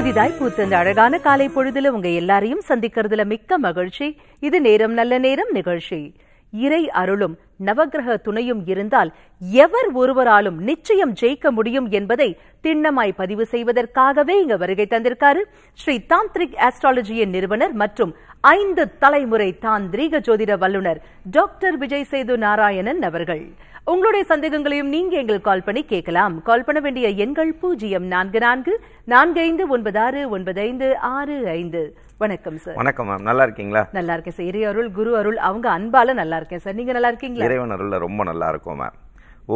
புதிதாய் பூத்த இந்த அழகான காலை பொழுதுல உங்க எல்லாரையும் சந்திக்கிறதுல மிக்க மகிழ்ச்சி இது நேரம் நல்ல நேரம் நிகழ்ச்சி இறை அருளும் நவகிரக துணையும் இருந்தால் எவர் ஒருவராலும் நிச்சயம் ஜெயிக்க முடியும் என்பதை திண்ணமாய் பதிவு செய்வதற்காகவே இங்க வருகை தந்திருக்காரு ஸ்ரீ தாந்திரிக் ஆஸ்ட்ராலஜியின் நிறுவனர் மற்றும் ஐந்து தலைமுறை தாந்திரீக ஜோதிட வல்லுநர் டாக்டர் விஜய் சேது நாராயணன் அவர்கள் உங்களுடைய சந்தேகங்களையும் நீங்க எங்களுக்கு கால் பண்ணி கேட்கலாம் கால் பண்ண வேண்டிய எண்கள் பூஜ்ஜியம் நான்கு நான்கு நான்கு ஐந்து ஒன்பது ஆறு ஒன்பது ஐந்து ஆறு ஐந்து வணக்கம் சார் வணக்கம் மேம் நல்லா இருக்கீங்களா நல்லா இருக்கேன் சார் இறை அருள் குரு அருள் அவங்க அன்பால நல்லா இருக்கேன் சார் நீங்க நல்லா இருக்கீங்களா இறைவன் அருள் ரொம்ப நல்லா இருக்கும் மேம்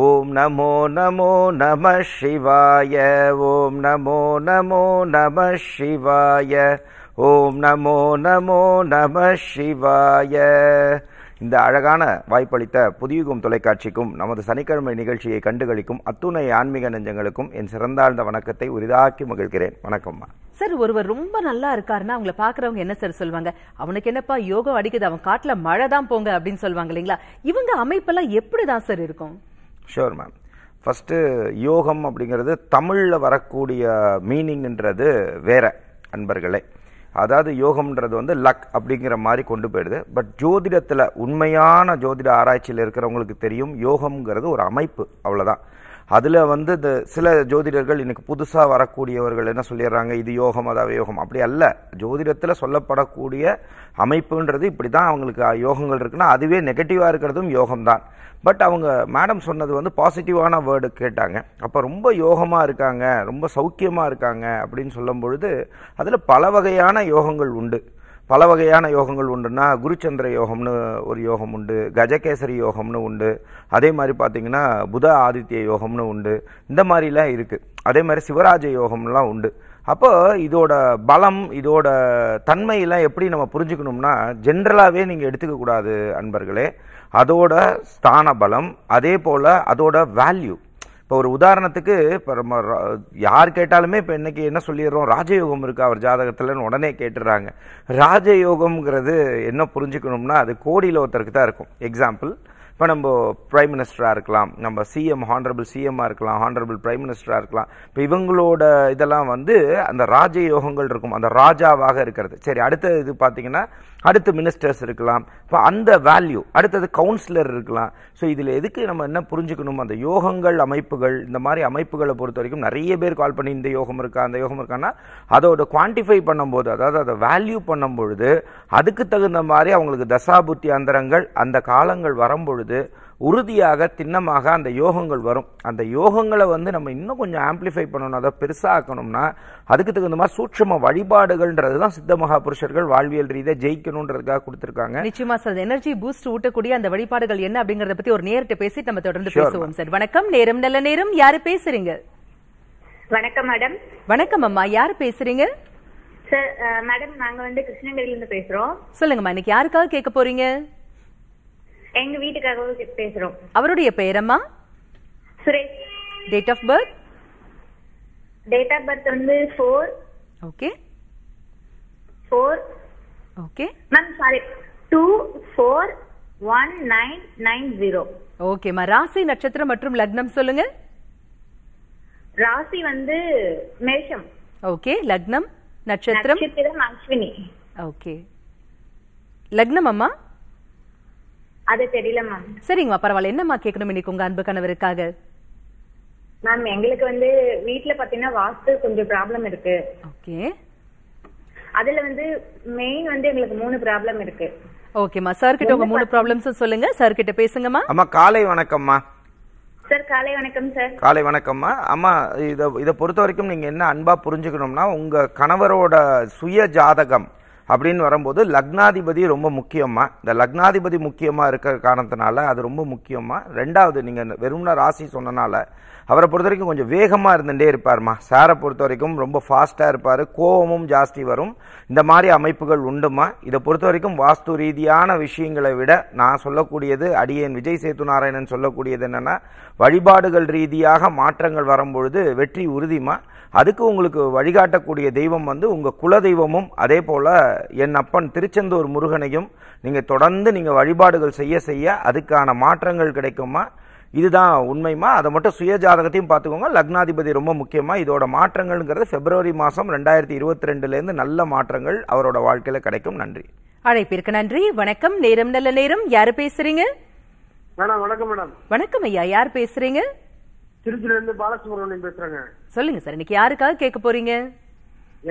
ஓம் நமோ நமோ நம சிவாய ஓம் நமோ நமோ நம சிவாய ஓம் நமோ நமோ நம சிவாய இந்த அழகான வாய்ப்பளித்த புதியுகம் தொலைக்காட்சிக்கும் நமது சனிக்கிழமை நிகழ்ச்சியை கண்டுகளிக்கும் அத்துணை ஆன்மீக நெஞ்சங்களுக்கும் என் சிறந்தாழ்ந்த வணக்கத்தை உரிதாக்கி மகிழ்கிறேன் வணக்கம்மா சார் ஒருவர் ரொம்ப நல்லா இருக்காருன்னா அவங்கள பாக்குறவங்க என்ன சார் சொல்லுவாங்க அவனுக்கு என்னப்பா யோகம் அடிக்குது அவன் காட்டுல மழை தான் போங்க அப்படின்னு சொல்லுவாங்க இல்லைங்களா இவங்க அமைப்பெல்லாம் எப்படிதான் சார் இருக்கும் ஷோர் மேம் ஃபஸ்ட்டு யோகம் அப்படிங்கிறது தமிழில் வரக்கூடிய மீனிங்ன்றது வேற அன்பர்களே அதாவது யோகம்ன்றது வந்து லக் அப்படிங்கிற மாதிரி கொண்டு போயிடுது பட் ஜோதிடத்தில் உண்மையான ஜோதிட ஆராய்ச்சியில் இருக்கிறவங்களுக்கு தெரியும் யோகம்ங்கிறது ஒரு அமைப்பு அவ்வளோதான் அதில் வந்து இந்த சில ஜோதிடர்கள் இன்றைக்கி புதுசாக வரக்கூடியவர்கள் என்ன சொல்லிடுறாங்க இது யோகம் அதாவது யோகம் அப்படி அல்ல ஜோதிடத்தில் சொல்லப்படக்கூடிய அமைப்புன்றது இப்படி தான் அவங்களுக்கு யோகங்கள் இருக்குன்னா அதுவே நெகட்டிவாக இருக்கிறதும் யோகம்தான் பட் அவங்க மேடம் சொன்னது வந்து பாசிட்டிவான வேர்டு கேட்டாங்க அப்போ ரொம்ப யோகமாக இருக்காங்க ரொம்ப சௌக்கியமாக இருக்காங்க அப்படின்னு சொல்லும் பொழுது அதில் பல வகையான யோகங்கள் உண்டு பல வகையான யோகங்கள் உண்டுன்னா குருச்சந்திர யோகம்னு ஒரு யோகம் உண்டு கஜகேசரி யோகம்னு உண்டு அதே மாதிரி பார்த்திங்கன்னா புத ஆதித்ய யோகம்னு உண்டு இந்த மாதிரிலாம் இருக்குது அதே மாதிரி சிவராஜ யோகம்லாம் உண்டு அப்போ இதோட பலம் இதோட தன்மையெல்லாம் எப்படி நம்ம புரிஞ்சுக்கணும்னா ஜென்ரலாகவே நீங்கள் எடுத்துக்கக்கூடாது அன்பர்களே அதோட ஸ்தான பலம் அதே போல் அதோட வேல்யூ இப்போ ஒரு உதாரணத்துக்கு இப்போ நம்ம யார் கேட்டாலுமே இப்போ இன்றைக்கி என்ன சொல்லிடுறோம் ராஜயோகம் இருக்குது அவர் ஜாதகத்தில்னு உடனே கேட்டுடுறாங்க ராஜயோகம்ங்கிறது என்ன புரிஞ்சுக்கணும்னா அது கோடியில் ஒருத்தருக்கு தான் இருக்கும் எக்ஸாம்பிள் இப்போ நம்ம பிரைம் மினிஸ்டராக இருக்கலாம் நம்ம சிஎம் ஹானரபிள் சிஎம்மாக இருக்கலாம் ஹானரபிள் பிரைம் மினிஸ்டராக இருக்கலாம் இப்போ இவங்களோட இதெல்லாம் வந்து அந்த ராஜயோகங்கள் இருக்கும் அந்த ராஜாவாக இருக்கிறது சரி அடுத்த இது பார்த்தீங்கன்னா அடுத்து மினிஸ்டர்ஸ் இருக்கலாம் இப்போ அந்த வேல்யூ அடுத்தது கவுன்சிலர் இருக்கலாம் ஸோ இதில் எதுக்கு நம்ம என்ன புரிஞ்சுக்கணும் அந்த யோகங்கள் அமைப்புகள் இந்த மாதிரி அமைப்புகளை பொறுத்த வரைக்கும் நிறைய பேர் கால் பண்ணி இந்த யோகம் இருக்கா அந்த யோகம் இருக்கான்னா அதோட குவான்டிஃபை பண்ணும்போது அதாவது அதை வேல்யூ பண்ணும்பொழுது அதுக்கு தகுந்த மாதிரி அவங்களுக்கு தசாபுத்தி அந்தரங்கள் அந்த காலங்கள் வரும்பொழுது வந்து உறுதியாக திண்ணமாக அந்த யோகங்கள் வரும் அந்த யோகங்களை வந்து நம்ம இன்னும் கொஞ்சம் ஆம்ப்ளிஃபை பண்ணணும் அதை பெருசாக்கணும்னா அதுக்கு தகுந்த மாதிரி சூட்சம வழிபாடுகள்ன்றது தான் சித்த மகாபுருஷர்கள் வாழ்வியல் ரீதியாக ஜெயிக்கணுன்றதுக்காக கொடுத்துருக்காங்க நிச்சயமா சார் எனர்ஜி பூஸ்ட் ஊட்டக்கூடிய அந்த வழிபாடுகள் என்ன அப்படிங்கறத பத்தி ஒரு நேரத்தை பேசி நம்ம தொடர்ந்து பேசுவோம் சார் வணக்கம் நேரம் நல்ல நேரம் யாரு பேசுறீங்க வணக்கம் மேடம் வணக்கம் அம்மா யார் பேசுறீங்க சார் மேடம் நாங்க வந்து கிருஷ்ணகிரியில இருந்து பேசுறோம் சொல்லுங்கம்மா இன்னைக்கு யாருக்காக கேட்க போறீங்க எங்க வீட்டுக்காக பேசுறோம் அவருடைய பேரம்மா Suresh date of birth date of birth வந்து four okay four okay ma'am sorry two four one nine nine zero okay மா ராசி நட்சத்திரம் மற்றும் லக்னம் சொல்லுங்க ராசி வந்து மேஷம் ஓகே லக்னம் நட்சத்திரம் நட்சத்திரம் அஸ்வினி ஓகே லக்னம் அம்மா அது தெரியல மேம் சரிங்கம்மா பரவாயில்ல என்னம்மா கேட்கணும் இன்னைக்கு உங்க அன்பு கணவருக்காக மேம் எங்களுக்கு வந்து வீட்ல பாத்தீங்கன்னா வாஸ்து கொஞ்சம் ப்ராப்ளம் இருக்கு ஓகே அதுல வந்து மெயின் வந்து எங்களுக்கு மூணு ப்ராப்ளம் இருக்கு ஓகேம்மா சார் கிட்ட உங்க மூணு ப்ராப்ளம்ஸ் சொல்லுங்க சார் கிட்ட பேசுங்கம்மா அம்மா காலை வணக்கம்மா சார் காலை வணக்கம் சார் காலை வணக்கம்மா அம்மா இதை இதை பொறுத்த வரைக்கும் நீங்க என்ன அன்பாக புரிஞ்சுக்கணும்னா உங்க கணவரோட சுய ஜாதகம் அப்படின்னு வரும்போது லக்னாதிபதி ரொம்ப முக்கியமாக இந்த லக்னாதிபதி முக்கியமாக இருக்கிற காரணத்தினால அது ரொம்ப முக்கியமாக ரெண்டாவது நீங்கள் வெறும்னா ராசி சொன்னனால அவரை பொறுத்த வரைக்கும் கொஞ்சம் வேகமாக இருந்துகிட்டே இருப்பார்மா சாரை பொறுத்த வரைக்கும் ரொம்ப ஃபாஸ்ட்டாக இருப்பார் கோபமும் ஜாஸ்தி வரும் இந்த மாதிரி அமைப்புகள் உண்டுமா இதை பொறுத்த வரைக்கும் வாஸ்து ரீதியான விஷயங்களை விட நான் சொல்லக்கூடியது அடியேன் விஜய் சேத்து நாராயணன் சொல்லக்கூடியது என்னென்னா வழிபாடுகள் ரீதியாக மாற்றங்கள் வரும்பொழுது வெற்றி உறுதிமா அதுக்கு உங்களுக்கு வழிகாட்டக்கூடிய தெய்வம் வந்து உங்கள் குல தெய்வமும் அதே போல் என் அப்பன் திருச்செந்தூர் முருகனையும் நீங்கள் தொடர்ந்து நீங்கள் வழிபாடுகள் செய்ய செய்ய அதுக்கான மாற்றங்கள் கிடைக்குமா இதுதான் உண்மைமா அதை மட்டும் சுய ஜாதகத்தையும் பார்த்துக்கோங்க லக்னாதிபதி ரொம்ப முக்கியமாக இதோட மாற்றங்கள்ங்கிறது பிப்ரவரி மாதம் ரெண்டாயிரத்தி இருபத்தி ரெண்டுலேருந்து நல்ல மாற்றங்கள் அவரோட வாழ்க்கையில் கிடைக்கும் நன்றி அழைப்பிற்கு நன்றி வணக்கம் நேரம் நல்ல நேரம் யாரு பேசுறீங்க வணக்கம் மேடம் வணக்கம் ஐயா யார் பேசுறீங்க திருச்சியில இருந்து பாலசுப்ரமணியம் பேசுறேங்க சொல்லுங்க சார் இன்னைக்கு யாருக்காக கேட்க போறீங்க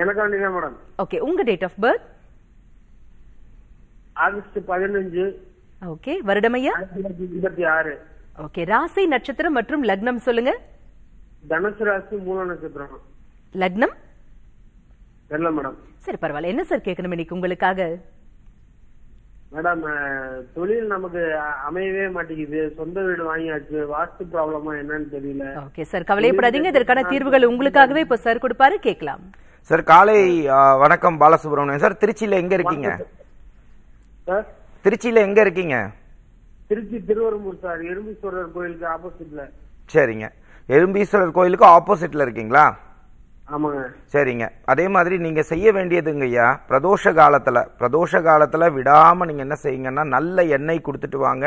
எனக்காண்டி மேடம் ஓகே உங்க டேட் ஆஃப் பர்த் ஆகஸ்ட் பதினஞ்சு ஓகே வருடமையா இருபத்தி ஆறு ஓகே ராசி நட்சத்திரம் மற்றும் லக்னம் சொல்லுங்க தனுசு ராசி நட்சத்திரம் லக்னம் சரி பரவாயில்ல என்ன சார் கேட்கணும் இன்னைக்கு உங்களுக்காக மேடம் தொழில் நமக்கு அமையவே மாட்டேங்குது சொந்த வீடு வாங்கியாச்சு வாஸ்து ப்ராப்ளமா என்னன்னு தெரியல ஓகே சார் கவலைப்படாதீங்க இதற்கான தீர்வுகள் உங்களுக்காகவே இப்ப சார் கொடுப்பாரு கேட்கலாம் சார் காலை வணக்கம் பாலசுப்ரமணியம் சார் திருச்சியில எங்க இருக்கீங்க சார் திருச்சியில எங்க இருக்கீங்க திருச்சி திருவரம்பூர் சார் எறும்பீஸ்வரர் கோயிலுக்கு ஆப்போசிட்ல சரிங்க எறும்பீஸ்வரர் கோயிலுக்கு ஆப்போசிட்ல இருக்கீங்களா சரிங்க அதே மாதிரி நீங்க செய்ய வேண்டியதுங்கய்யா பிரதோஷ காலத்தில் பிரதோஷ காலத்தில் விடாமல் நீங்க என்ன செய்யுங்கன்னா நல்ல எண்ணெய் கொடுத்துட்டு வாங்க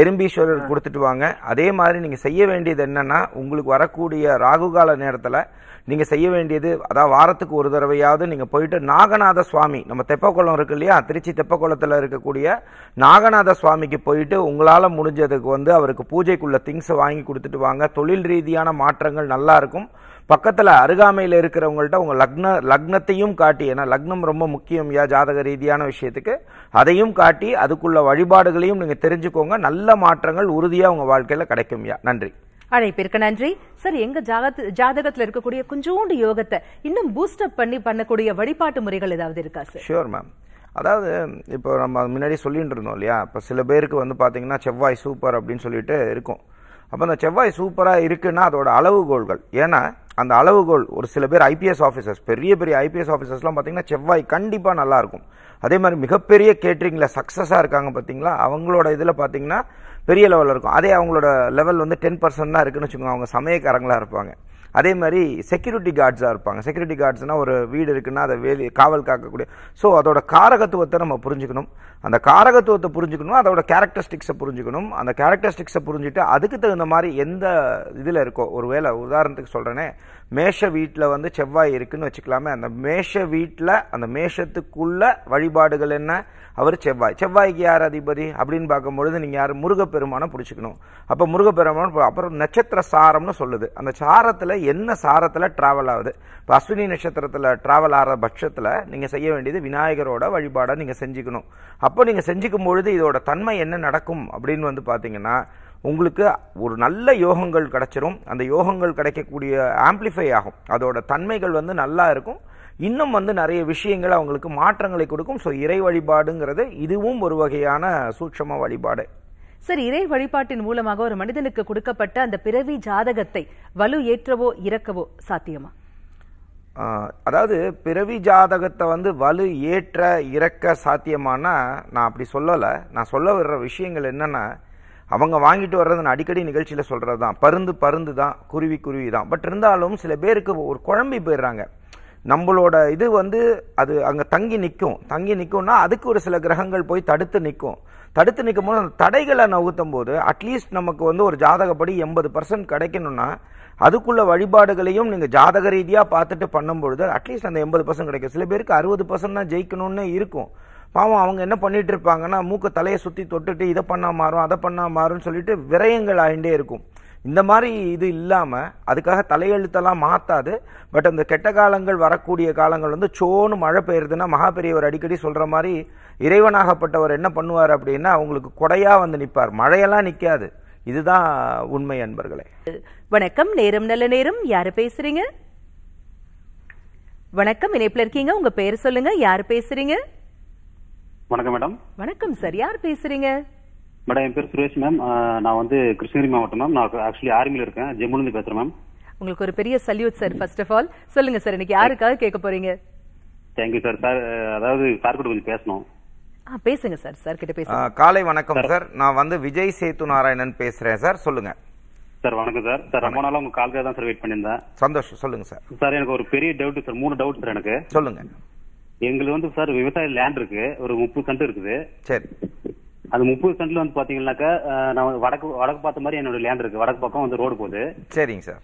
எறும்பீஸ்வரர் கொடுத்துட்டு வாங்க அதே மாதிரி நீங்க செய்ய வேண்டியது என்னன்னா உங்களுக்கு வரக்கூடிய ராகுகால நேரத்தில் நீங்கள் செய்ய வேண்டியது அதாவது வாரத்துக்கு ஒரு தடவையாவது நீங்கள் போயிட்டு நாகநாத சுவாமி நம்ம தெப்பக்குளம் இருக்கு இல்லையா திருச்சி தெப்பக்குளத்தில் இருக்கக்கூடிய நாகநாத சுவாமிக்கு போயிட்டு உங்களால் முடிஞ்சதுக்கு வந்து அவருக்கு பூஜைக்குள்ள திங்ஸை வாங்கி கொடுத்துட்டு வாங்க தொழில் ரீதியான மாற்றங்கள் நல்லாயிருக்கும் பக்கத்தில் அருகாமையில் இருக்கிறவங்கள்ட்ட உங்கள் லக்ன லக்னத்தையும் காட்டி ஏன்னா லக்னம் ரொம்ப முக்கியம் யா ஜாதக ரீதியான விஷயத்துக்கு அதையும் காட்டி அதுக்குள்ள வழிபாடுகளையும் நீங்கள் தெரிஞ்சுக்கோங்க நல்ல மாற்றங்கள் உறுதியாக உங்கள் வாழ்க்கையில் கிடைக்கும் யா நன்றி அழைப்பிற்கு நன்றி சார் எங்க ஜாகத் ஜாதகத்துல இருக்கக்கூடிய கொஞ்சோண்டு யோகத்தை இன்னும் பூஸ்ட் அப் பண்ணி பண்ணக்கூடிய வழிபாட்டு முறைகள் ஏதாவது இருக்கா சார் ஷியோர் மேம் அதாவது இப்போ நம்ம முன்னாடி சொல்லிட்டு இருந்தோம் இல்லையா இப்போ சில பேருக்கு வந்து பார்த்தீங்கன்னா செவ்வாய் சூப்பர் அப்படின்னு சொல்லிட்டு இருக்கும் அப்போ அந்த செவ்வாய் சூப்பராக இருக்குன்னா அதோட அளவுகோள்கள் ஏன்னா அந்த அளவுகோல் ஒரு சில பேர் ஐபிஎஸ் ஆஃபீஸர்ஸ் பெரிய பெரிய ஐபிஎஸ் ஆஃபீஸர்ஸ்லாம் பார்த்தீங்கன்னா செவ்வாய் கண்டிப்பாக நல்லாயிருக்கும் அதே மாதிரி மிகப்பெரிய கேட்ரிங்கில் சக்ஸஸாக இருக்காங்க பார்த்தீங்களா அவங்களோட இதில் பார்த்தீங்கன்னா பெரிய லெவலில் இருக்கும் அதே அவங்களோட லெவல் வந்து டென் பர்சன்ட் தான் இருக்குதுன்னு வச்சுக்கோங்க அவங்க சமயக்காரங்களாக இருப்பாங்க அதே மாதிரி செக்யூரிட்டி கார்ட்ஸாக இருப்பாங்க செக்யூரிட்டி கார்ட்ஸ்னால் ஒரு வீடு இருக்குன்னா அதை வேலி காவல் காக்கக்கூடிய ஸோ அதோட காரகத்துவத்தை நம்ம புரிஞ்சுக்கணும் அந்த காரகத்துவத்தை புரிஞ்சுக்கணும் அதோட கேரக்டரிஸ்டிக்ஸை புரிஞ்சுக்கணும் அந்த கேரக்டரிஸ்டிக்ஸை புரிஞ்சுட்டு அதுக்கு தகுந்த மாதிரி எந்த இதில் இருக்கோ ஒரு வேலை உதாரணத்துக்கு சொல்கிறேனே மேஷ வீட்டில் வந்து செவ்வாய் இருக்குதுன்னு வச்சுக்கலாமே அந்த மேஷ வீட்டில் அந்த மேஷத்துக்குள்ள வழிபாடுகள் என்ன அவர் செவ்வாய் செவ்வாய்க்கு யார் அதிபதி அப்படின்னு பார்க்கும்பொழுது நீங்கள் யார் முருகப்பெருமானை பிடிச்சிக்கணும் அப்போ முருகப்பெருமான் அப்புறம் நட்சத்திர சாரம்னு சொல்லுது அந்த சாரத்தில் என்ன சாரத்தில் ட்ராவல் ஆகுது இப்போ அஸ்வினி நட்சத்திரத்தில் ட்ராவல் ஆகிற பட்சத்தில் நீங்கள் செய்ய வேண்டியது விநாயகரோட வழிபாடை நீங்கள் செஞ்சுக்கணும் அப்போ நீங்கள் செஞ்சுக்கும் பொழுது இதோட தன்மை என்ன நடக்கும் அப்படின்னு வந்து பார்த்தீங்கன்னா உங்களுக்கு ஒரு நல்ல யோகங்கள் கிடச்சிரும் அந்த யோகங்கள் கிடைக்கக்கூடிய ஆம்ப்ளிஃபை ஆகும் அதோட தன்மைகள் வந்து நல்லா இருக்கும் இன்னும் வந்து நிறைய விஷயங்கள் அவங்களுக்கு மாற்றங்களை கொடுக்கும் ஸோ இறை வழிபாடுங்கிறது இதுவும் ஒரு வகையான சூட்சம வழிபாடு சார் இறை வழிபாட்டின் மூலமாக ஒரு மனிதனுக்கு கொடுக்கப்பட்ட அந்த பிறவி ஜாதகத்தை வலு ஏற்றவோ இறக்கவோ சாத்தியமா அதாவது பிறவி ஜாதகத்தை வந்து வலு ஏற்ற இறக்க சாத்தியமானா நான் அப்படி சொல்லலை நான் சொல்ல வர்ற விஷயங்கள் என்னென்னா அவங்க வாங்கிட்டு வர்றது நான் அடிக்கடி நிகழ்ச்சியில் சொல்கிறது தான் பருந்து பருந்து தான் குருவி குருவி தான் பட் இருந்தாலும் சில பேருக்கு ஒரு குழம்பி போயிடுறாங்க நம்மளோட இது வந்து அது அங்கே தங்கி நிற்கும் தங்கி நிற்கும்னா அதுக்கு ஒரு சில கிரகங்கள் போய் தடுத்து நிற்கும் தடுத்து நிற்கும் போது அந்த தடைகளை நவுத்தும் போது அட்லீஸ்ட் நமக்கு வந்து ஒரு ஜாதகப்படி எண்பது பர்சன்ட் கிடைக்கணும்னா அதுக்குள்ள வழிபாடுகளையும் நீங்கள் ஜாதக ரீதியாக பார்த்துட்டு பண்ணும்பொழுது அட்லீஸ்ட் அந்த எண்பது பர்சன்ட் கிடைக்கும் சில பேருக்கு அறுபது பர்சன்ட் தான் ஜெயிக்கணும்னு இருக்கும் பாவம் அவங்க என்ன பண்ணிட்டு இருப்பாங்கன்னா மூக்க தலையை சுற்றி தொட்டுட்டு இதை பண்ணால் மாறும் அதை பண்ணால் மாறும்னு சொல்லிட்டு விரயங்கள் ஆகிண்டே இருக்கும் இந்த மாதிரி இது இல்லாமல் அதுக்காக தலையெழுத்தெல்லாம் மாற்றாது பட் அந்த கெட்ட காலங்கள் வரக்கூடிய காலங்கள் வந்து சோனு மழை பெய்யுறதுன்னா மகா பெரியவர் அடிக்கடி சொல்கிற மாதிரி இறைவனாகப்பட்டவர் என்ன பண்ணுவார் அப்படின்னா அவங்களுக்கு கொடையாக வந்து நிற்பார் மழையெல்லாம் நிற்காது இதுதான் உண்மை அன்பர்களே வணக்கம் நேரம் நல்ல நேரம் யார் பேசுறீங்க வணக்கம் இணைப்பில் இருக்கீங்க உங்க பேர் சொல்லுங்க யார் பேசுறீங்க வணக்கம் மேடம் வணக்கம் சார் யார் பேசுறீங்க மேடம் என் பேர் சுரேஷ் மேம் நான் வந்து கிருஷ்ணகிரி மாவட்டம் மேம் நான் ஆக்சுவலி ஆர்மியில் இருக்கேன் ஜெம்முலேருந்து பேசுகிறேன் மேம் உங்களுக்கு ஒரு பெரிய salute sir first of all சொல்லுங்க சார் இன்னைக்கு யாருக்காக கேட்க போறீங்க தேங்க்யூ சார் சார் அதாவது சார் கூட கொஞ்சம் பேசணும் பேசுங்க சார் சார் கிட்ட பேசுங்க காலை வணக்கம் சார் நான் வந்து விஜய் சேத்து நாராயணன் பேசுறேன் சார் சொல்லுங்க சார் வணக்கம் சார் சார் ரொம்ப நாளா உங்க கால்கே தான் சார் வெயிட் பண்ணியிருந்தேன் சந்தோஷம் சொல்லுங்க சார் சார் எனக்கு ஒரு பெரிய டவுட் சார் மூணு டவுட் சார் எனக்கு சொல்லுங்க எங்களுக்கு வந்து சார் விவசாய லேண்ட் இருக்கு ஒரு முப்பது சென்ட் இருக்குது சரி அது முப்பது சென்ட்ல வந்து பாத்தீங்கன்னாக்கா நான் வடக்கு வடக்கு பார்த்த மாதிரி என்னோட லேண்ட் இருக்கு வடக்கு பக்கம் வந்து ரோடு போகுது சரிங்க சார்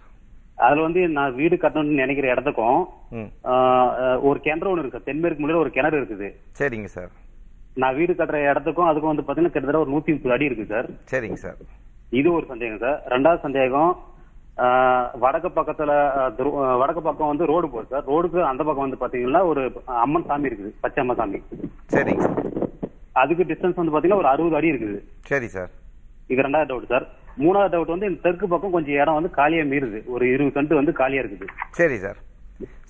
அதுல வந்து நான் வீடு கட்டணும்னு நினைக்கிற இடத்துக்கும் ஒரு கிணறு ஒன்று இருக்கு தென்மேற்கு முன்னாடி ஒரு கிணறு இருக்குது சரிங்க சார் நான் வீடு கட்டுற இடத்துக்கும் அதுக்கும் வந்து பாத்தீங்கன்னா கிட்டத்தட்ட ஒரு நூத்தி முப்பது அடி இருக்கு சார் சரிங்க சார் இது ஒரு சந்தேகம் சார் ரெண்டாவது சந்தேகம் வடக்கு பக்கத்துல வடக்கு பக்கம் வந்து ரோடு போகுது சார் ரோடுக்கு அந்த பக்கம் வந்து பாத்தீங்கன்னா ஒரு அம்மன் சாமி இருக்குது பச்சை அம்மன் சாமி சரிங்க சார் அதுக்கு டிஸ்டன்ஸ் வந்து பாத்தீங்கன்னா ஒரு அறுபது அடி இருக்குது சரி சார் இது ரெண்டாவது டவுட் சார் மூணாவது டவுட் வந்து இந்த தெற்கு பக்கம் கொஞ்சம் இடம் வந்து காலியா மீறுது ஒரு இருபது சென்ட் வந்து காலியா இருக்குது சரி சார்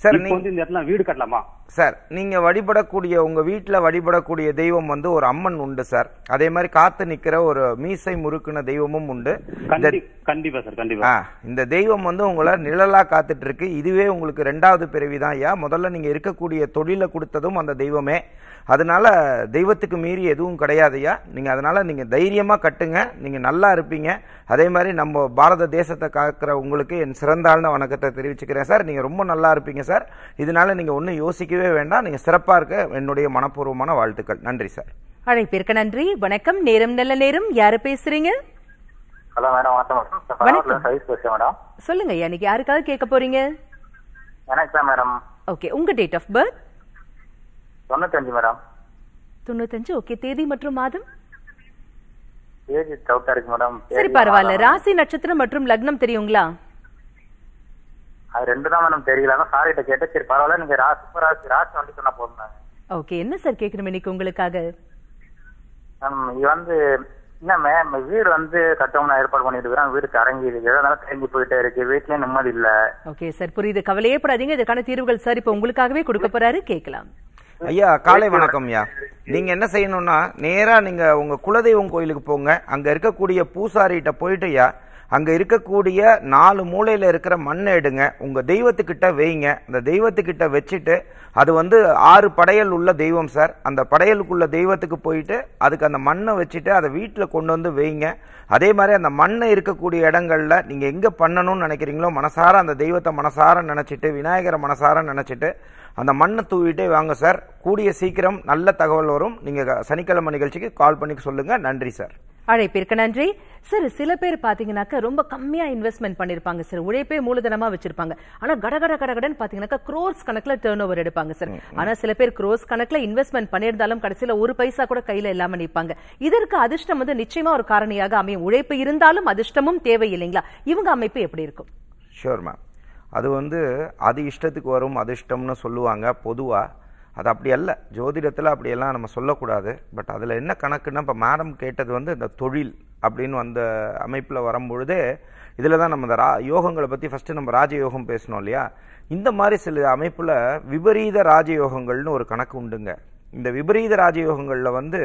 சார் நீங்க வந்து இந்த இடத்துல வீடு கட்டலாமா சார் நீங்க வழிபடக்கூடிய உங்க வீட்டில் வழிபடக்கூடிய தெய்வம் வந்து ஒரு அம்மன் உண்டு சார் அதே மாதிரி காத்து நிக்கிற ஒரு மீசை முறுக்குன தெய்வமும் உண்டு கண்டிப்பா சார் கண்டிப்பா இந்த தெய்வம் வந்து உங்களை நிழலா காத்துட்டு இருக்கு இதுவே உங்களுக்கு ரெண்டாவது பிறவிதான் ஐயா முதல்ல நீங்க இருக்கக்கூடிய தொழில கொடுத்ததும் அந்த தெய்வமே அதனால தெய்வத்துக்கு மீறி எதுவும் கிடையாதுயா நீங்கள் அதனால் நீங்கள் தைரியமாக கட்டுங்க நீங்கள் நல்லா இருப்பீங்க அதே மாதிரி நம்ம பாரத தேசத்தை காக்கிற உங்களுக்கு என் சிறந்தாழ்ந்த வணக்கத்தை தெரிவிச்சுக்கிறேன் சார் நீங்கள் ரொம்ப நல்லா இருப்பீங்க சார் இதனால் நீங்கள் ஒன்றும் யோசிக்கவே வேண்டாம் நீங்கள் சிறப்பாக இருக்க என்னுடைய மனப்பூர்வமான வாழ்த்துக்கள் நன்றி சார் அழைப்பிற்கு நன்றி வணக்கம் நேரம் நல்ல நேரம் யாரு பேசுறீங்க ஹலோ மேடம் வணக்கம் சொல்லுங்க இன்னைக்கு யாருக்காவது கேட்க போறீங்க எனக்கு மேடம் ஓகே உங்க டேட் ஆஃப் பர்த் தொண்ணூத்தஞ்சு மேடம் தொண்ணூத்தஞ்சு ஓகே தேதி மற்றும் மாதம் சரி பரவாயில்ல ராசி நட்சத்திரம் மற்றும் லக்னம் தெரியுங்களா அது ரெண்டு தான் மேடம் தெரியல கிட்ட கேட்டு சரி பரவாயில்ல நீங்க ராசி ராசி ராஜ் வந்து சொன்னா போதும் ஓகே என்ன சார் கேட்கணும் இன்னைக்கு உங்களுக்காக மேம் இது வந்து என்ன மேம் வீடு வந்து கட்டவங்க ஏற்பாடு பண்ணிட்டு இருக்கிறாங்க வீடு கரங்கி இருக்கு அதனால கரங்கி போயிட்டே இருக்கு வீட்லயும் நிம்மதி இல்ல ஓகே சார் புரியுது கவலையே படாதீங்க இதுக்கான தீர்வுகள் சார் இப்ப உங்களுக்காகவே கொடுக்க போறாரு கேட்கலாம் ஐயா காலை வணக்கம் ஐயா நீங்க என்ன செய்யணும்னா நேரா நீங்க உங்க குலதெய்வம் கோயிலுக்கு போங்க அங்க இருக்கக்கூடிய பூசாரிகிட்ட போயிட்டு ஐயா அங்கே இருக்கக்கூடிய நாலு மூலையில் இருக்கிற மண்ணை எடுங்க உங்கள் தெய்வத்துக்கிட்ட வைங்க அந்த தெய்வத்துக்கிட்ட வச்சுட்டு அது வந்து ஆறு படையல் உள்ள தெய்வம் சார் அந்த படையலுக்குள்ள தெய்வத்துக்கு போயிட்டு அதுக்கு அந்த மண்ணை வச்சுட்டு அதை வீட்டில் கொண்டு வந்து வைங்க அதே மாதிரி அந்த மண்ணை இருக்கக்கூடிய இடங்களில் நீங்கள் எங்கே பண்ணணும்னு நினைக்கிறீங்களோ மனசார அந்த தெய்வத்தை மனசார நினச்சிட்டு விநாயகரை மனசார நினச்சிட்டு அந்த மண்ணை தூவிட்டே வாங்க சார் கூடிய சீக்கிரம் நல்ல தகவல் வரும் நீங்கள் சனிக்கிழமை நிகழ்ச்சிக்கு கால் பண்ணி சொல்லுங்கள் நன்றி சார் அழைப்பிற்கு நன்றி சார் சில பேர் பார்த்தீங்கனாக்கா ரொம்ப கம்மியாக இன்வெஸ்ட்மெண்ட் பண்ணியிருப்பாங்க சார் உழைப்பே மூலதனமாக வச்சிருப்பாங்க ஆனால் கடகட கடகடன் பார்த்தீங்கன்னாக்கா க்ரோஸ் கணக்கில் டேர்ன் ஓவர் எடுப்பாங்க சார் ஆனால் சில பேர் க்ரோஸ் கணக்கில் இன்வெஸ்ட்மெண்ட் பண்ணியிருந்தாலும் கடைசியில் ஒரு பைசா கூட கையில் இல்லாமல் நிற்பாங்க இதற்கு அதிர்ஷ்டம் வந்து நிச்சயமாக ஒரு காரணியாக அமையும் உழைப்பு இருந்தாலும் அதிர்ஷ்டமும் தேவை இல்லைங்களா இவங்க அமைப்பு எப்படி இருக்கும் ஷோர் மேம் அது வந்து அது இஷ்டத்துக்கு வரும் அதிர்ஷ்டம்னு சொல்லுவாங்க பொதுவாக அது அப்படி அல்ல ஜோதிடத்தில் அப்படியெல்லாம் நம்ம சொல்லக்கூடாது பட் அதில் என்ன கணக்குன்னா இப்போ மேடம் கேட்டது வந்து இந்த தொழில் அப்படின்னு அந்த அமைப்பில் வரும்பொழுதே இதில் தான் நம்ம இந்த ரா யோகங்களை பற்றி ஃபஸ்ட்டு நம்ம ராஜயோகம் பேசணும் இல்லையா இந்த மாதிரி சில அமைப்பில் விபரீத ராஜயோகங்கள்னு ஒரு கணக்கு உண்டுங்க இந்த விபரீத ராஜயோகங்களில் வந்து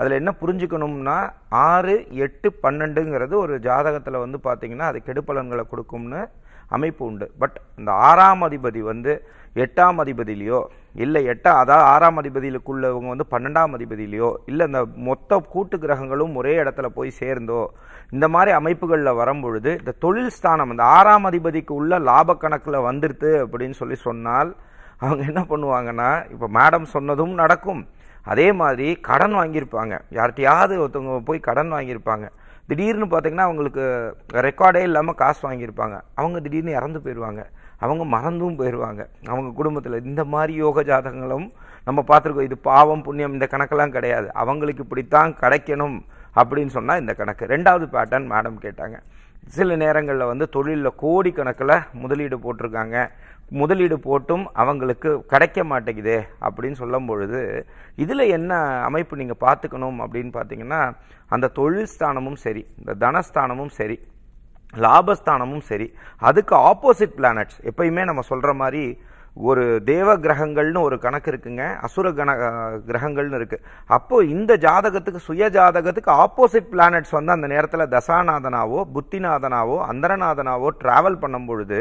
அதில் என்ன புரிஞ்சுக்கணும்னா ஆறு எட்டு பன்னெண்டுங்கிறது ஒரு ஜாதகத்தில் வந்து பார்த்திங்கன்னா அது கெடுப்பலன்களை கொடுக்கும்னு அமைப்பு உண்டு பட் இந்த ஆறாம் அதிபதி வந்து எட்டாம் அதிபதியிலையோ இல்லை எட்டா அதாவது ஆறாம் அதிபதியிலுக்குள்ளவங்க வந்து பன்னெண்டாம் அதிபதியிலையோ இல்லை இந்த மொத்த கூட்டு கிரகங்களும் ஒரே இடத்துல போய் சேர்ந்தோ இந்த மாதிரி அமைப்புகளில் வரும்பொழுது இந்த தொழில் ஸ்தானம் இந்த ஆறாம் அதிபதிக்கு உள்ள கணக்கில் வந்துடுது அப்படின்னு சொல்லி சொன்னால் அவங்க என்ன பண்ணுவாங்கன்னா இப்போ மேடம் சொன்னதும் நடக்கும் அதே மாதிரி கடன் வாங்கியிருப்பாங்க யார்கிட்டையாவது ஒருத்தவங்க போய் கடன் வாங்கியிருப்பாங்க திடீர்னு பார்த்திங்கன்னா அவங்களுக்கு ரெக்கார்டே இல்லாமல் காசு வாங்கியிருப்பாங்க அவங்க திடீர்னு இறந்து போயிடுவாங்க அவங்க மறந்தும் போயிடுவாங்க அவங்க குடும்பத்தில் இந்த மாதிரி யோக ஜாதகங்களும் நம்ம பார்த்துருக்கோம் இது பாவம் புண்ணியம் இந்த கணக்கெல்லாம் கிடையாது அவங்களுக்கு இப்படித்தான் கிடைக்கணும் அப்படின்னு சொன்னால் இந்த கணக்கு ரெண்டாவது பேட்டர்ன் மேடம் கேட்டாங்க சில நேரங்களில் வந்து தொழிலில் கோடி கணக்கில் முதலீடு போட்டிருக்காங்க முதலீடு போட்டும் அவங்களுக்கு கிடைக்க மாட்டேங்குது அப்படின்னு சொல்லும் பொழுது இதில் என்ன அமைப்பு நீங்கள் பார்த்துக்கணும் அப்படின்னு பார்த்தீங்கன்னா அந்த தொழில் ஸ்தானமும் சரி இந்த தனஸ்தானமும் சரி லாபஸ்தானமும் சரி அதுக்கு ஆப்போசிட் பிளானட்ஸ் எப்பயுமே நம்ம சொல்கிற மாதிரி ஒரு தேவ கிரகங்கள்னு ஒரு கணக்கு இருக்குங்க அசுர கண கிரகங்கள்னு இருக்கு அப்போ இந்த ஜாதகத்துக்கு சுய ஜாதகத்துக்கு ஆப்போசிட் பிளானட்ஸ் வந்து அந்த நேரத்தில் தசாநாதனாவோ புத்திநாதனாவோ அந்தரநாதனாவோ டிராவல் பண்ணும் பொழுது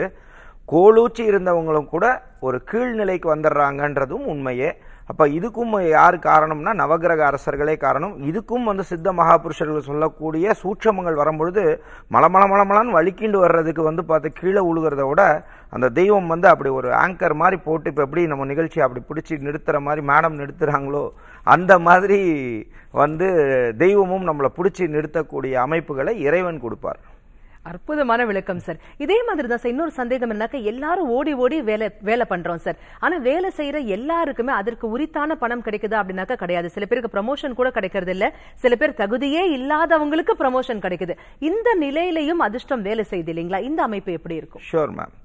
கோலூச்சி இருந்தவங்களும் கூட ஒரு கீழ்நிலைக்கு வந்துடுறாங்கன்றதும் உண்மையே அப்போ இதுக்கும் யார் காரணம்னா நவகிரக அரசர்களே காரணம் இதுக்கும் வந்து சித்த மகாபுருஷர்கள் சொல்லக்கூடிய சூட்சமங்கள் வரும்பொழுது மலமள மலமலான்னு வலிக்கிண்டு வர்றதுக்கு வந்து பார்த்து கீழே உழுகிறத விட அந்த தெய்வம் வந்து அப்படி ஒரு ஆங்கர் மாதிரி போட்டு இப்போ எப்படி நம்ம நிகழ்ச்சி அப்படி பிடிச்சி நிறுத்துகிற மாதிரி மேடம் நிறுத்துகிறாங்களோ அந்த மாதிரி வந்து தெய்வமும் நம்மளை பிடிச்சி நிறுத்தக்கூடிய அமைப்புகளை இறைவன் கொடுப்பார் அற்புதமான விளக்கம் சார் இதே மாதிரி தான் சார் இன்னொரு சந்தேகம் என்னாக்க எல்லாரும் ஓடி ஓடி வேலை வேலை பண்றோம் சார் ஆனா வேலை செய்யற எல்லாருக்குமே அதற்கு உரித்தான பணம் கிடைக்குதா அப்படின்னாக்கா கிடையாது சில பேருக்கு ப்ரமோஷன் கூட கிடைக்கிறது இல்ல சில பேர் தகுதியே இல்லாதவங்களுக்கு ப்ரமோஷன் கிடைக்குது இந்த நிலையிலையும் அதிர்ஷ்டம் வேலை செய்து இல்லைங்களா இந்த அமைப்பு எப்படி இருக்கும் ஷோர் மேம்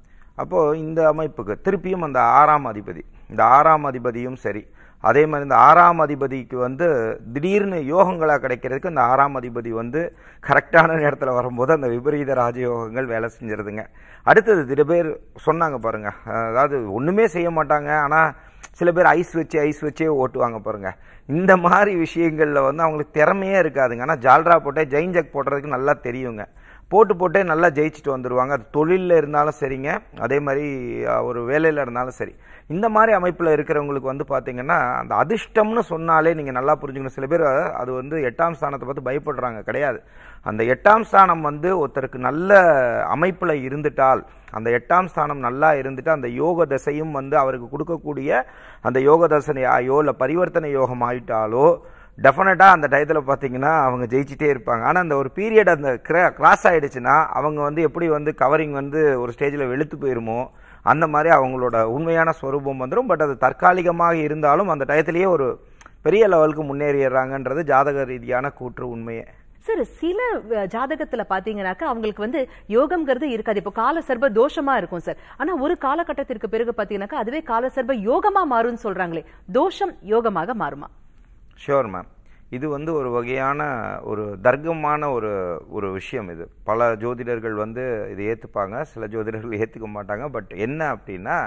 அப்போ இந்த அமைப்புக்கு திருப்பியும் அந்த ஆறாம் அதிபதி இந்த ஆறாம் அதிபதியும் சரி அதே மாதிரி இந்த ஆறாம் அதிபதிக்கு வந்து திடீர்னு யோகங்களாக கிடைக்கிறதுக்கு இந்த ஆறாம் அதிபதி வந்து கரெக்டான நேரத்தில் வரும்போது அந்த விபரீத ராஜயோகங்கள் வேலை செஞ்சிருதுங்க அடுத்தது திரு பேர் சொன்னாங்க பாருங்கள் அதாவது ஒன்றுமே செய்ய மாட்டாங்க ஆனால் சில பேர் ஐஸ் வச்சு ஐஸ் வச்சே ஓட்டுவாங்க பாருங்கள் இந்த மாதிரி விஷயங்களில் வந்து அவங்களுக்கு திறமையே இருக்காதுங்க ஆனால் ஜால்ரா போட்டே ஜக் போடுறதுக்கு நல்லா தெரியுங்க போட்டு போட்டே நல்லா ஜெயிச்சுட்டு வந்துடுவாங்க அது தொழிலில் இருந்தாலும் சரிங்க அதே மாதிரி ஒரு வேலையில் இருந்தாலும் சரி இந்த மாதிரி அமைப்பில் இருக்கிறவங்களுக்கு வந்து பார்த்தீங்கன்னா அந்த அதிர்ஷ்டம்னு சொன்னாலே நீங்கள் நல்லா புரிஞ்சுக்கணும் சில பேர் அது வந்து எட்டாம் ஸ்தானத்தை பார்த்து பயப்படுறாங்க கிடையாது அந்த எட்டாம் ஸ்தானம் வந்து ஒருத்தருக்கு நல்ல அமைப்பில் இருந்துட்டால் அந்த எட்டாம் ஸ்தானம் நல்லா இருந்துட்டு அந்த யோக தசையும் வந்து அவருக்கு கொடுக்கக்கூடிய அந்த யோக தசனை ஆயோ இல்லை பரிவர்த்தனை யோகம் ஆயிட்டாலோ டெஃபினட்டாக அந்த டயத்தில் பார்த்தீங்கன்னா அவங்க ஜெயிச்சிட்டே இருப்பாங்க ஆனால் அந்த ஒரு பீரியட் அந்த கிரா கிராஸ் ஆகிடுச்சுன்னா அவங்க வந்து எப்படி வந்து கவரிங் வந்து ஒரு ஸ்டேஜில் வெளுத்து போயிருமோ அந்த மாதிரி அவங்களோட உண்மையான ஸ்வரூபம் வந்துடும் பட் அது தற்காலிகமாக இருந்தாலும் அந்த டயத்திலேயே ஒரு பெரிய லெவலுக்கு முன்னேறிடுறாங்கன்றது ஜாதக ரீதியான கூற்று உண்மையே சார் சில ஜாதகத்துல பார்த்தீங்கன்னாக்கா அவங்களுக்கு வந்து யோகம்ங்கிறது இருக்காது இப்போ காலசர்ப தோஷமா இருக்கும் சார் ஆனா ஒரு காலகட்டத்திற்கு பிறகு பார்த்தீங்கன்னாக்கா அதுவே காலசர்ப யோகமா மாறும்னு சொல்றாங்களே தோஷம் யோகமாக மாறுமா ஷோர் மேம் இது வந்து ஒரு வகையான ஒரு தர்க்கமான ஒரு ஒரு விஷயம் இது பல ஜோதிடர்கள் வந்து இதை ஏற்றுப்பாங்க சில ஜோதிடர்கள் ஏற்றுக்க மாட்டாங்க பட் என்ன அப்படின்னா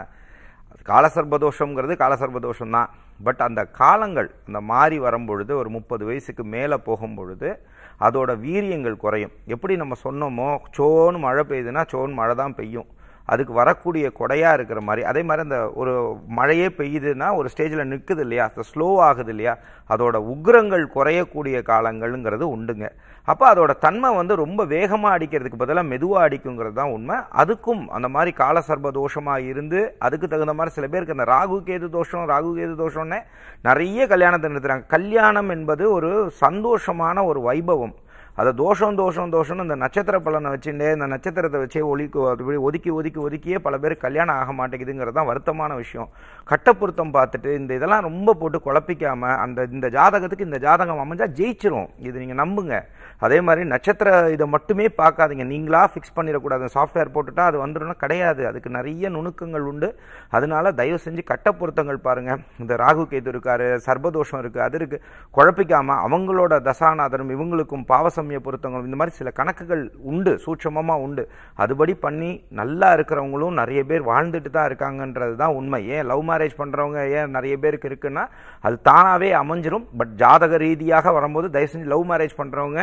காலசர்பதோஷங்கிறது காலசர்பதோஷம் தான் பட் அந்த காலங்கள் அந்த மாறி வரும்பொழுது ஒரு முப்பது வயசுக்கு மேலே போகும்பொழுது அதோட வீரியங்கள் குறையும் எப்படி நம்ம சொன்னோமோ சோன் மழை பெய்யுதுன்னா சோன் மழை தான் பெய்யும் அதுக்கு வரக்கூடிய கொடையாக இருக்கிற மாதிரி அதே மாதிரி அந்த ஒரு மழையே பெய்யுதுன்னா ஒரு ஸ்டேஜில் நிற்குது இல்லையா ஸ்லோ ஆகுது இல்லையா அதோட உக்ரங்கள் குறையக்கூடிய காலங்கள்ங்கிறது உண்டுங்க அப்போ அதோட தன்மை வந்து ரொம்ப வேகமாக அடிக்கிறதுக்கு பதிலாக மெதுவாக அடிக்குங்கிறது தான் உண்மை அதுக்கும் அந்த மாதிரி கால சர்ப தோஷமாக இருந்து அதுக்கு தகுந்த மாதிரி சில பேருக்கு அந்த ராகு கேது தோஷம் ராகு கேது தோஷம்னே நிறைய கல்யாணத்தை நிறுத்துறாங்க கல்யாணம் என்பது ஒரு சந்தோஷமான ஒரு வைபவம் அதை தோஷம் தோஷம் தோஷம்னு இந்த நட்சத்திர பலனை வச்சுட்டே இந்த நட்சத்திரத்தை வச்சே ஒழிக்கு அதுபடி ஒதுக்கி ஒதுக்கி ஒதுக்கியே பல பேர் கல்யாணம் ஆக மாட்டேங்குதுங்கிறது தான் வருத்தமான விஷயம் கட்டப்பொருத்தம் பார்த்துட்டு இந்த இதெல்லாம் ரொம்ப போட்டு குழப்பிக்காமல் அந்த இந்த ஜாதகத்துக்கு இந்த ஜாதகம் அமைஞ்சால் ஜெயிச்சிரும் இது நீங்கள் நம்புங்க அதே மாதிரி நட்சத்திர இதை மட்டுமே பார்க்காதீங்க நீங்களாக ஃபிக்ஸ் பண்ணிடக்கூடாது சாஃப்ட்வேர் போட்டுட்டா அது வந்துடும்னா கிடையாது அதுக்கு நிறைய நுணுக்கங்கள் உண்டு அதனால தயவு செஞ்சு கட்ட பொருத்தங்கள் பாருங்கள் இந்த ராகு கேது இருக்காரு சர்வதோஷம் இருக்குது அது இருக்குது குழப்பிக்காமல் அவங்களோட தசாநாதனம் இவங்களுக்கும் பாவசமய பொருத்தங்களும் இந்த மாதிரி சில கணக்குகள் உண்டு சூட்சமமாக உண்டு அதுபடி பண்ணி நல்லா இருக்கிறவங்களும் நிறைய பேர் வாழ்ந்துட்டு தான் இருக்காங்கன்றது தான் உண்மை ஏன் லவ் மேரேஜ் பண்ணுறவங்க ஏன் நிறைய பேருக்கு இருக்குன்னா அது தானாகவே அமைஞ்சிரும் பட் ஜாதக ரீதியாக வரும்போது தயவு செஞ்சு லவ் மேரேஜ் பண்ணுறவங்க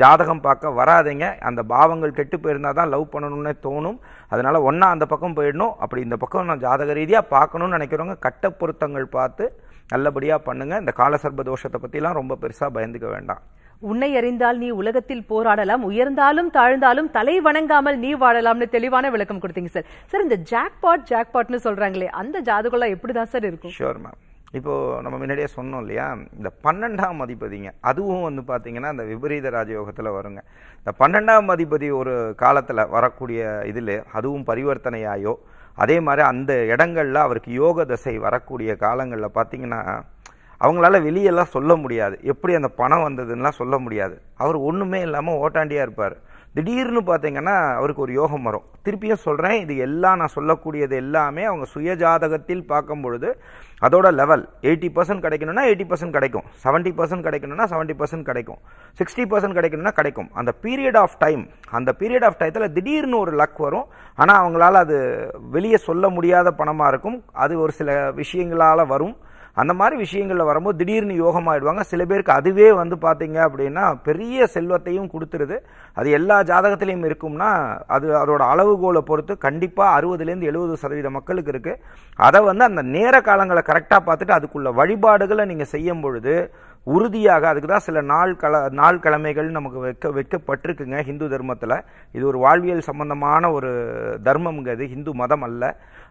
ஜாதகம் பார்க்க வராதிங்க அந்த பாவங்கள் கெட்டு போயிருந்தால் தான் லவ் பண்ணணும்னே தோணும் அதனால் ஒன்றா அந்த பக்கம் போயிடணும் அப்படி இந்த பக்கம் நான் ஜாதக ரீதியாக பார்க்கணும்னு நினைக்கிறவங்க கட்ட பொருத்தங்கள் பார்த்து நல்லபடியாக பண்ணுங்கள் இந்த காலசர்ப தோஷத்தை பற்றிலாம் ரொம்ப பெருசாக பயந்துக்க வேண்டாம் உன்னை அறிந்தால் நீ உலகத்தில் போராடலாம் உயர்ந்தாலும் தாழ்ந்தாலும் தலை வணங்காமல் நீ வாழலாம்னு தெளிவான விளக்கம் கொடுத்தீங்க சார் சார் இந்த ஜாக்பாட் ஜாக்பாட்னு சொல்றாங்களே அந்த ஜாதகம்லாம் எப்படி தான் சார் இருக்கும் ஷோர் மேம் இப்போது நம்ம முன்னாடியே சொன்னோம் இல்லையா இந்த பன்னெண்டாம் அதிபதிங்க அதுவும் வந்து பார்த்திங்கன்னா இந்த விபரீத ராஜயோகத்தில் வருங்க இந்த பன்னெண்டாம் அதிபதி ஒரு காலத்தில் வரக்கூடிய இதில் அதுவும் பரிவர்த்தனையாயோ அதே மாதிரி அந்த இடங்களில் அவருக்கு யோக தசை வரக்கூடிய காலங்களில் பார்த்தீங்கன்னா அவங்களால வெளியெல்லாம் சொல்ல முடியாது எப்படி அந்த பணம் வந்ததுன்னெலாம் சொல்ல முடியாது அவர் ஒன்றுமே இல்லாமல் ஓட்டாண்டியாக இருப்பார் திடீர்னு பார்த்தீங்கன்னா அவருக்கு ஒரு யோகம் வரும் திருப்பியும் சொல்கிறேன் இது எல்லாம் நான் சொல்லக்கூடியது எல்லாமே அவங்க சுயஜாதகத்தில் பார்க்கும் பொழுது அதோட லெவல் எயிட்டி பர்சன்ட் கிடைக்கணும்னா எயிட்டி பர்சன்ட் கிடைக்கும் செவன்ட்டி பர்சன்ட் கிடைக்கணும்னா செவன்ட்டி பர்சன்ட் கிடைக்கும் சிக்ஸ்டி பர்சன்ட் கிடைக்கணும்னா கிடைக்கும் அந்த பீரியட் ஆஃப் டைம் அந்த பீரியட் ஆஃப் டைத்தில் திடீர்னு ஒரு லக் வரும் ஆனால் அவங்களால அது வெளியே சொல்ல முடியாத பணமாக இருக்கும் அது ஒரு சில விஷயங்களால் வரும் அந்த மாதிரி விஷயங்களில் வரும்போது திடீர்னு ஆகிடுவாங்க சில பேருக்கு அதுவே வந்து பார்த்தீங்க அப்படின்னா பெரிய செல்வத்தையும் கொடுத்துருது அது எல்லா ஜாதகத்திலையும் இருக்கும்னா அது அதோட அளவுகோலை பொறுத்து கண்டிப்பாக அறுபதுலேருந்து எழுபது சதவீத மக்களுக்கு இருக்குது அதை வந்து அந்த நேர காலங்களை கரெக்டாக பார்த்துட்டு அதுக்குள்ள வழிபாடுகளை நீங்கள் செய்யும் பொழுது உறுதியாக அதுக்கு தான் சில நாள் கல நாள் கிழமைகள் நமக்கு வைக்க வைக்கப்பட்டிருக்குங்க ஹிந்து தர்மத்தில் இது ஒரு வாழ்வியல் சம்பந்தமான ஒரு தர்மம்ங்க ஹிந்து மதம் அல்ல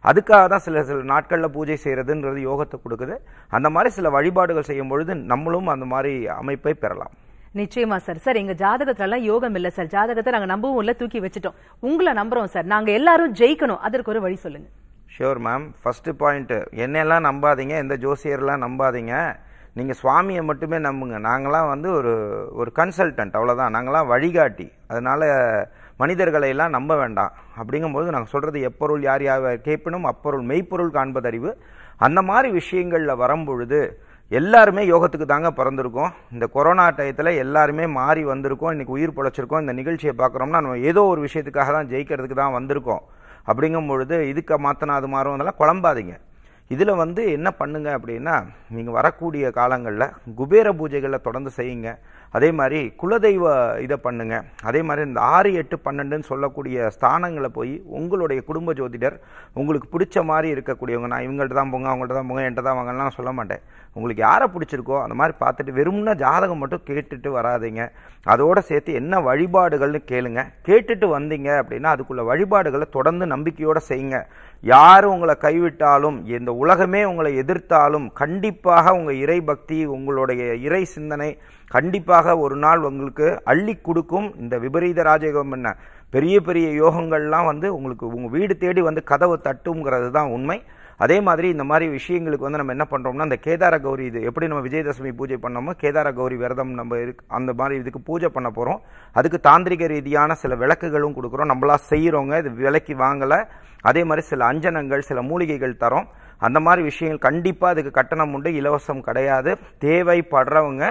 அதுக்காக தான் சில சில நாட்களில் பூஜை செய்கிறதுன்றது யோகத்தை கொடுக்குது அந்த மாதிரி சில வழிபாடுகள் செய்யும் பொழுது நம்மளும் அந்த மாதிரி அமைப்பை பெறலாம் நிச்சயமா சார் சார் எங்க ஜாதகத்துல எல்லாம் யோகம் இல்ல சார் ஜாதகத்தை நாங்க நம்பவும் இல்ல தூக்கி வச்சுட்டோம் உங்களை நம்புறோம் சார் நாங்க எல்லாரும் ஜெயிக்கணும் அதற்கு ஒரு வழி சொல்லுங்க ஷியோர் மேம் ஃபர்ஸ்ட் பாயிண்ட் என்னெல்லாம் நம்பாதீங்க இந்த ஜோசியர்லாம் நம்பாதீங்க நீங்கள் சுவாமியை மட்டுமே நம்புங்க நாங்களாம் வந்து ஒரு ஒரு கன்சல்டன்ட் அவ்வளோதான் நாங்களாம் வழிகாட்டி அதனால் மனிதர்களை எல்லாம் நம்ப வேண்டாம் அப்படிங்கும்போது நாங்கள் சொல்கிறது எப்பொருள் யார் யார் கேட்பினும் அப்பொருள் மெய்ப்பொருள் காண்பதறிவு அந்த மாதிரி விஷயங்களில் வரும்பொழுது எல்லாருமே யோகத்துக்கு தாங்க பிறந்திருக்கோம் இந்த கொரோனா டயத்தில் எல்லாருமே மாறி வந்திருக்கோம் இன்றைக்கி உயிர் பொழைச்சிருக்கோம் இந்த நிகழ்ச்சியை பார்க்குறோம்னா நம்ம ஏதோ ஒரு விஷயத்துக்காக தான் ஜெயிக்கிறதுக்கு தான் வந்திருக்கோம் அப்படிங்கும் பொழுது இதுக்கு மாற்றினா அது மாறும் அதெல்லாம் குழம்பாதீங்க இதில் வந்து என்ன பண்ணுங்க அப்படின்னா நீங்கள் வரக்கூடிய காலங்களில் குபேர பூஜைகளை தொடர்ந்து செய்யுங்க அதே மாதிரி குலதெய்வ இதை பண்ணுங்கள் அதே மாதிரி இந்த ஆறு எட்டு பன்னெண்டுன்னு சொல்லக்கூடிய ஸ்தானங்களை போய் உங்களுடைய குடும்ப ஜோதிடர் உங்களுக்கு பிடிச்ச மாதிரி இருக்கக்கூடியவங்க நான் இவங்கள்ட்ட தான் போங்க அவங்கள்ட்ட தான் போங்க என்கிட்ட தான் வாங்கலாம் சொல்ல மாட்டேன் உங்களுக்கு யாரை பிடிச்சிருக்கோ அந்த மாதிரி பார்த்துட்டு வெறும்னா ஜாதகம் மட்டும் கேட்டுட்டு வராதிங்க அதோடு சேர்த்து என்ன வழிபாடுகள்னு கேளுங்க கேட்டுட்டு வந்தீங்க அப்படின்னா அதுக்குள்ள வழிபாடுகளை தொடர்ந்து நம்பிக்கையோடு செய்யுங்க யார் உங்களை கைவிட்டாலும் இந்த உலகமே உங்களை எதிர்த்தாலும் கண்டிப்பாக உங்கள் இறை பக்தி உங்களுடைய இறை சிந்தனை கண்டிப்பாக ஒரு நாள் உங்களுக்கு அள்ளி கொடுக்கும் இந்த விபரீத ராஜயோகம் என்ன பெரிய பெரிய யோகங்கள்லாம் வந்து உங்களுக்கு உங்கள் வீடு தேடி வந்து கதவு தட்டுங்கிறது தான் உண்மை அதே மாதிரி இந்த மாதிரி விஷயங்களுக்கு வந்து நம்ம என்ன பண்ணுறோம்னா அந்த கேதார கௌரி இது எப்படி நம்ம விஜயதசமி பூஜை பண்ணோமோ கேதார கௌரி விரதம் நம்ம இருக்கு அந்த மாதிரி இதுக்கு பூஜை பண்ண போகிறோம் அதுக்கு தாந்திரிக ரீதியான சில விளக்குகளும் கொடுக்குறோம் நம்மளா செய்கிறோங்க இது விலைக்கு வாங்கலை அதே மாதிரி சில அஞ்சனங்கள் சில மூலிகைகள் தரோம் அந்த மாதிரி விஷயங்கள் கண்டிப்பாக அதுக்கு கட்டணம் உண்டு இலவசம் கிடையாது தேவைப்படுறவங்க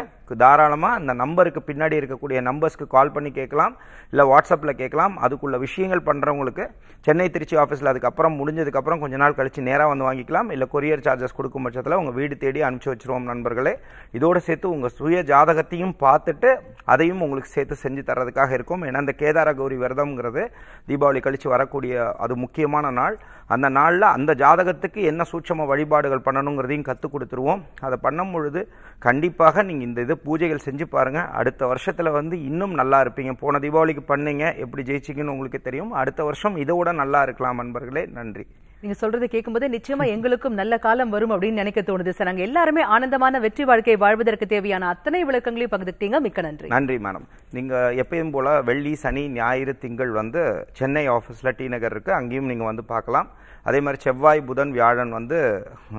தாராளமாக அந்த நம்பருக்கு பின்னாடி இருக்கக்கூடிய நம்பர்ஸ்க்கு கால் பண்ணி கேட்கலாம் இல்லை வாட்ஸ்அப்பில் கேட்கலாம் அதுக்குள்ள விஷயங்கள் பண்ணுறவங்களுக்கு சென்னை திருச்சி ஆஃபீஸில் அதுக்கப்புறம் முடிஞ்சதுக்கப்புறம் கொஞ்ச நாள் கழித்து நேராக வந்து வாங்கிக்கலாம் இல்லை கொரியர் சார்ஜஸ் கொடுக்கும் பட்சத்தில் உங்கள் வீடு தேடி அனுப்பிச்சி வச்சுருவோம் நண்பர்களே இதோடு சேர்த்து உங்கள் சுய ஜாதகத்தையும் பார்த்துட்டு அதையும் உங்களுக்கு சேர்த்து செஞ்சு தர்றதுக்காக இருக்கும் ஏன்னா அந்த கேதார கௌரி விரதம்ங்கிறது தீபாவளி கழித்து வரக்கூடிய அது முக்கியமான நாள் அந்த நாளில் அந்த ஜாதகத்துக்கு என்ன சூட்சம வழிபாடுகள் பண்ணணுங்கிறதையும் கற்றுக் கொடுத்துருவோம் அதை பண்ணும் பொழுது கண்டிப்பாக நீங்கள் இந்த இது பூஜைகள் செஞ்சு பாருங்கள் அடுத்த வருஷத்தில் வந்து இன்னும் நல்லா இருப்பீங்க போன தீபாவளிக்கு பண்ணீங்க எப்படி ஜெயிச்சிங்கன்னு உங்களுக்கு தெரியும் அடுத்த வருஷம் இதோட நல்லா இருக்கலாம் நண்பர்களே நன்றி நீங்க சொல்றதை கேட்கும்போது நிச்சயமா எங்களுக்கும் நல்ல காலம் வரும் அப்படின்னு நினைக்க தோணுது சார் நாங்க எல்லாருமே ஆனந்தமான வெற்றி வாழ்க்கை வாழ்வதற்கு தேவையான அத்தனை விளக்கங்களையும் பகிர்ந்துட்டீங்க மிக்க நன்றி நன்றி மேடம் நீங்க எப்பயும் போல வெள்ளி சனி ஞாயிறு திங்கள் வந்து சென்னை ஆஃபீஸில் டி நகர் இருக்கு அங்கேயும் நீங்க வந்து பார்க்கலாம் அதே மாதிரி செவ்வாய் புதன் வியாழன் வந்து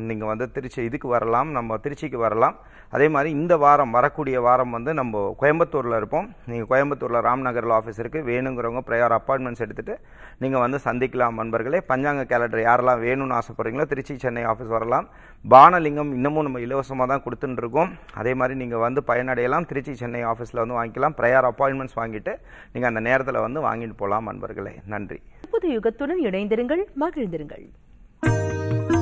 நீங்கள் வந்து திருச்சி இதுக்கு வரலாம் நம்ம திருச்சிக்கு வரலாம் அதே மாதிரி இந்த வாரம் வரக்கூடிய வாரம் வந்து நம்ம கோயம்புத்தூரில் இருப்போம் நீங்கள் கோயம்புத்தூரில் ராம்நகரில் ஆஃபீஸ் இருக்குது வேணுங்கிறவங்க ப்ரையார் அப்பாயின்மெண்ட்ஸ் எடுத்துகிட்டு நீங்கள் வந்து சந்திக்கலாம் நண்பர்களே பஞ்சாங்க கேலண்டர் யாரெல்லாம் வேணும்னு ஆசைப்பட்றீங்களோ திருச்சி சென்னை ஆஃபீஸ் வரலாம் பானலிங்கம் இன்னமும் நம்ம இலவசமாக தான் கொடுத்துட்டுருக்கோம் அதே மாதிரி நீங்கள் வந்து பயனடையலாம் திருச்சி சென்னை ஆஃபீஸில் வந்து வாங்கிக்கலாம் ப்ரையர் அப்பாயின்மெண்ட்ஸ் வாங்கிட்டு நீங்கள் அந்த நேரத்தில் வந்து வாங்கிட்டு போகலாம் அன்பர்களே நன்றி புது யுகத்துடன் இணைந்திருங்கள் மகிழ்ந்திருங்கள்